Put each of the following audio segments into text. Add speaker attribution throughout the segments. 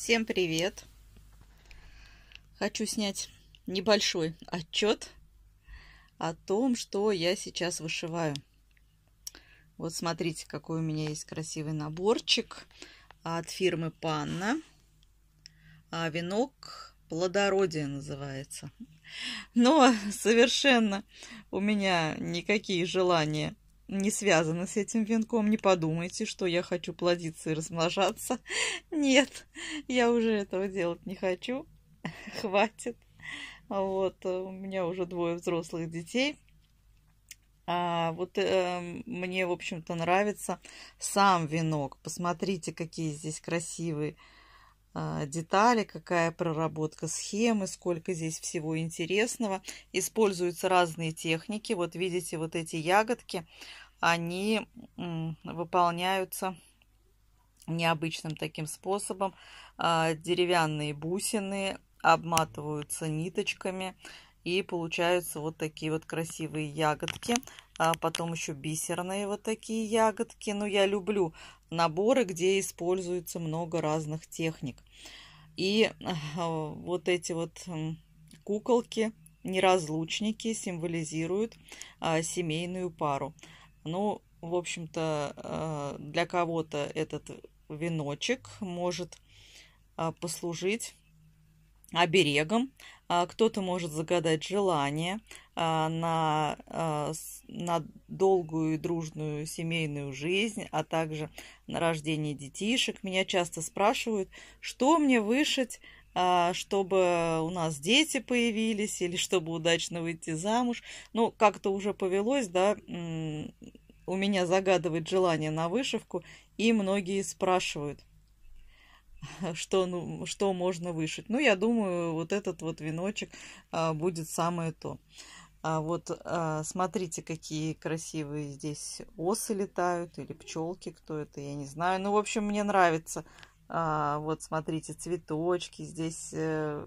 Speaker 1: Всем привет! Хочу снять небольшой отчет о том, что я сейчас вышиваю. Вот смотрите, какой у меня есть красивый наборчик от фирмы Панна. А венок плодородие называется. Но совершенно у меня никакие желания не связаны с этим венком. Не подумайте, что я хочу плодиться и размножаться. Нет, я уже этого делать не хочу. Хватит. Вот, э, у меня уже двое взрослых детей. А вот э, мне, в общем-то, нравится сам венок. Посмотрите, какие здесь красивые а, детали, какая проработка схемы, сколько здесь всего интересного. Используются разные техники. Вот видите, вот эти ягодки, они выполняются необычным таким способом. А, деревянные бусины обматываются ниточками и получаются вот такие вот красивые ягодки а потом еще бисерные вот такие ягодки. Но ну, я люблю наборы, где используется много разных техник. И а, вот эти вот куколки, неразлучники, символизируют а, семейную пару. Ну, в общем-то, а, для кого-то этот веночек может послужить оберегом, а, кто-то может загадать желание а, на, а, на долгую и дружную семейную жизнь, а также на рождение детишек. Меня часто спрашивают, что мне вышить, чтобы у нас дети появились или чтобы удачно выйти замуж. Ну, как-то уже повелось, да, у меня загадывает желание на вышивку, и многие спрашивают. что, ну, что можно вышить. Ну, я думаю, вот этот вот веночек а, будет самое то. А вот а, смотрите, какие красивые здесь осы летают или пчелки, кто это, я не знаю. Ну, в общем, мне нравится. А, вот, смотрите, цветочки здесь э,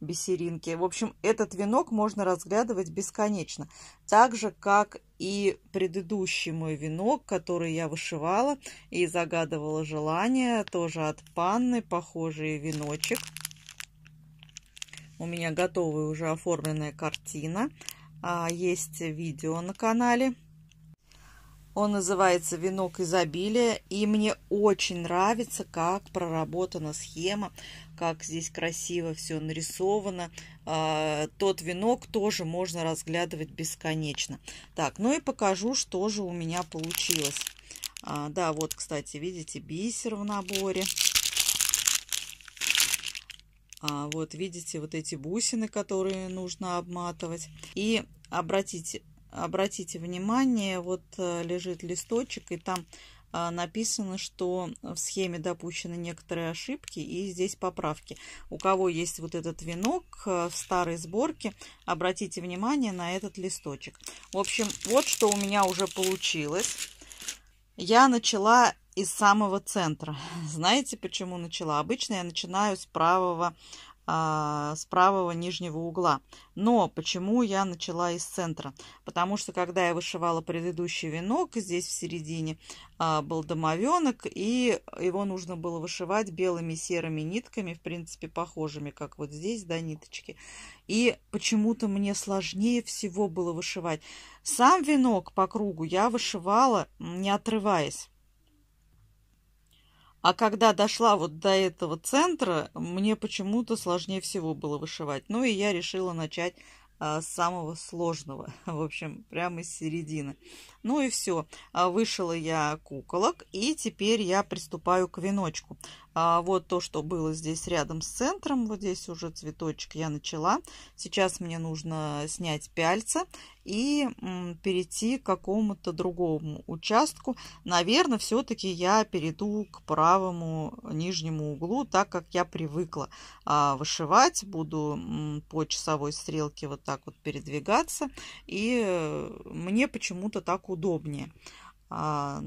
Speaker 1: бисеринки. В общем, этот венок можно разглядывать бесконечно. Так же, как и предыдущий мой венок, который я вышивала и загадывала желание, тоже от Панны, похожий веночек. У меня готовая уже оформленная картина. А, есть видео на канале. Он называется «Венок изобилия», и мне очень нравится, как проработана схема как здесь красиво все нарисовано. А, тот венок тоже можно разглядывать бесконечно. Так, ну и покажу, что же у меня получилось. А, да, вот, кстати, видите, бисер в наборе. А, вот, видите, вот эти бусины, которые нужно обматывать. И обратите, обратите внимание, вот э, лежит листочек, и там а, написано, что в схеме допущены некоторые ошибки и здесь поправки. У кого есть вот этот венок а, в старой сборке, обратите внимание на этот листочек. В общем, вот что у меня уже получилось. Я начала из самого центра. Знаете, почему начала? Обычно я начинаю с правого а, с правого нижнего угла. Но почему я начала из центра? Потому что когда я вышивала предыдущий венок, здесь в середине а, был домовенок, и его нужно было вышивать белыми серыми нитками, в принципе, похожими, как вот здесь, да, ниточки. И почему-то мне сложнее всего было вышивать. Сам венок по кругу я вышивала, не отрываясь. А когда дошла вот до этого центра, мне почему-то сложнее всего было вышивать. Ну и я решила начать а, с самого сложного, в общем, прямо из середины. Ну и все, а, вышила я куколок, и теперь я приступаю к веночку. А вот то, что было здесь рядом с центром, вот здесь уже цветочек я начала. Сейчас мне нужно снять пяльца и перейти к какому-то другому участку. Наверное, все-таки я перейду к правому нижнему углу, так как я привыкла а, вышивать. Буду по часовой стрелке вот так вот передвигаться. И э, мне почему-то так удобнее. А,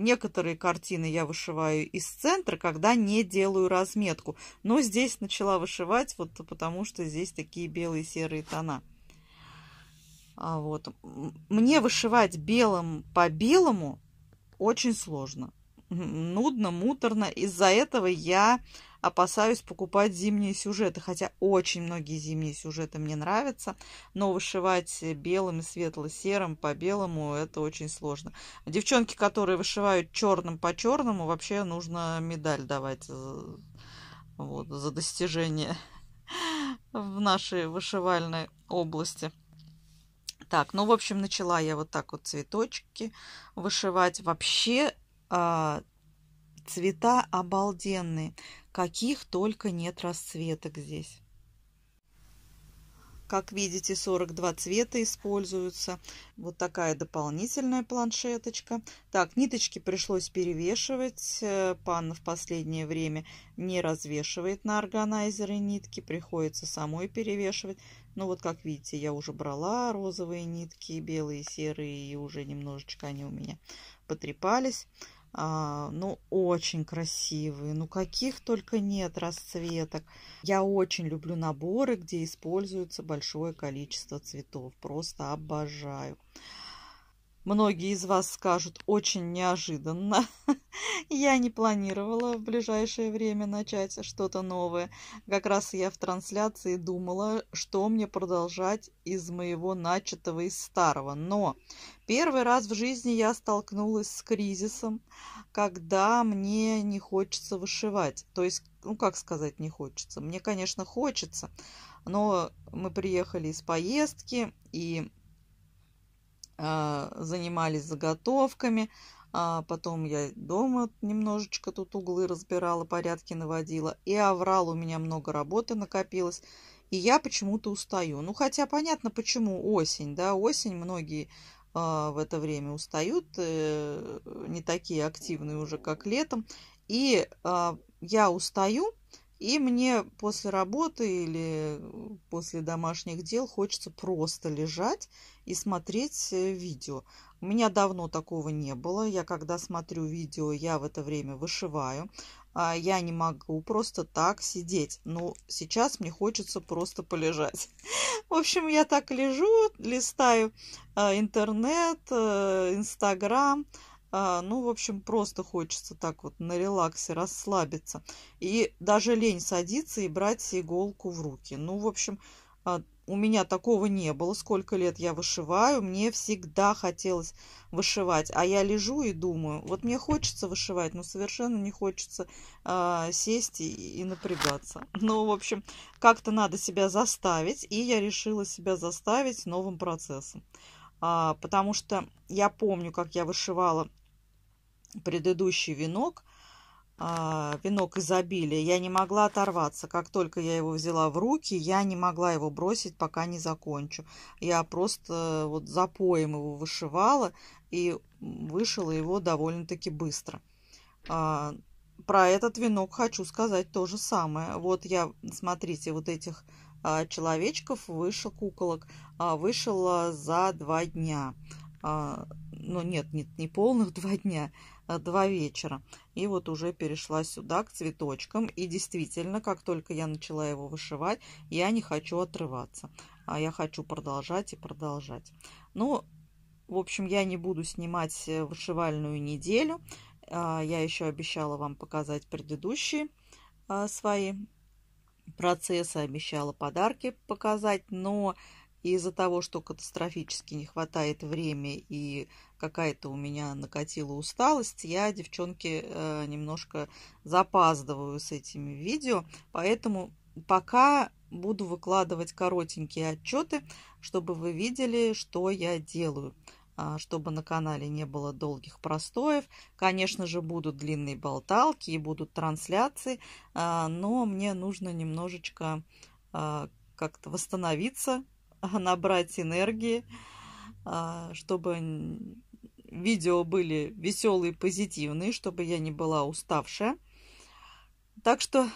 Speaker 1: Некоторые картины я вышиваю из центра, когда не делаю разметку. Но здесь начала вышивать, вот потому что здесь такие белые серые тона. А вот. Мне вышивать белым по белому очень сложно. Нудно, муторно. Из-за этого я опасаюсь покупать зимние сюжеты, хотя очень многие зимние сюжеты мне нравятся, но вышивать белым и светло-серым по белому это очень сложно. Девчонки, которые вышивают черным по черному, вообще нужно медаль давать вот, за достижение в нашей вышивальной области. Так, ну, в общем, начала я вот так вот цветочки вышивать. Вообще, а, Цвета обалденные, каких только нет расцветок здесь. Как видите, 42 цвета используются. Вот такая дополнительная планшеточка. Так, ниточки пришлось перевешивать. Э, Панна в последнее время не развешивает на органайзеры нитки. Приходится самой перевешивать. Ну вот, как видите, я уже брала розовые нитки, белые, серые. И уже немножечко они у меня потрепались. А, ну, очень красивые. Ну, каких только нет расцветок. Я очень люблю наборы, где используется большое количество цветов. Просто обожаю. Многие из вас скажут «очень неожиданно». я не планировала в ближайшее время начать что-то новое. Как раз я в трансляции думала, что мне продолжать из моего начатого, и старого. Но первый раз в жизни я столкнулась с кризисом, когда мне не хочется вышивать. То есть, ну как сказать не хочется? Мне, конечно, хочется, но мы приехали из поездки, и а, занимались заготовками. А потом я дома немножечко тут углы разбирала, порядки наводила. И оврал у меня много работы накопилось. И я почему-то устаю. Ну, хотя понятно, почему осень, да, осень многие а, в это время устают, э, не такие активные уже, как летом. И а, я устаю, и мне после работы или э, после домашних дел хочется просто лежать и смотреть э, видео. У меня давно такого не было. Я когда смотрю видео, я в это время вышиваю. А я не могу просто так сидеть. Но сейчас мне хочется просто полежать. В общем, я так лежу, листаю э, интернет, Инстаграм. А, ну, в общем, просто хочется так вот на релаксе расслабиться. И даже лень садиться и брать иголку в руки. Ну, в общем, а, у меня такого не было. Сколько лет я вышиваю, мне всегда хотелось вышивать. А я лежу и думаю, вот мне хочется вышивать, но совершенно не хочется а, сесть и, и напрягаться. Ну, в общем, как-то надо себя заставить. И я решила себя заставить новым процессом. А, потому что я помню, как я вышивала предыдущий венок, а, венок изобилия, я не могла оторваться. Как только я его взяла в руки, я не могла его бросить, пока не закончу. Я просто э, вот запоем его вышивала и вышила его довольно-таки быстро. А, про этот венок хочу сказать то же самое. Вот я, смотрите, вот этих а, человечков вышел, куколок, вышила за два дня ну нет, нет, не полных два дня, а два вечера. И вот уже перешла сюда к цветочкам. И действительно, как только я начала его вышивать, я не хочу отрываться. А я хочу продолжать и продолжать. Ну, в общем, я не буду снимать э, вышивальную неделю. А, я еще обещала вам показать предыдущие а, свои процессы, обещала подарки показать, но из-за того, что катастрофически не хватает времени и какая-то у меня накатила усталость. Я, девчонки, э, немножко запаздываю с этими видео, поэтому пока буду выкладывать коротенькие отчеты, чтобы вы видели, что я делаю а, чтобы на канале не было долгих простоев. Конечно же, будут длинные болталки и будут трансляции, а, но мне нужно немножечко а, как-то восстановиться, набрать энергии, чтобы видео были веселые, позитивные, чтобы я не была уставшая. Так что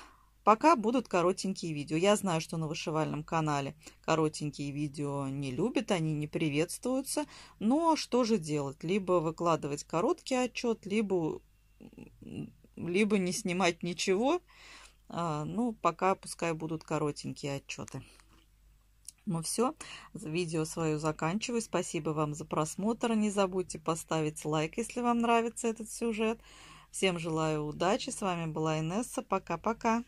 Speaker 1: пока будут коротенькие видео. Я знаю, что на вышивальном канале коротенькие видео не любят, они не приветствуются. Но что же делать? Либо выкладывать короткий отчет, либо, либо не снимать ничего. А, ну, пока пускай будут коротенькие отчеты. Ну все, видео свое заканчиваю. Спасибо вам за просмотр. Не забудьте поставить лайк, если вам нравится этот сюжет. Всем желаю удачи. С вами была Инесса. Пока-пока.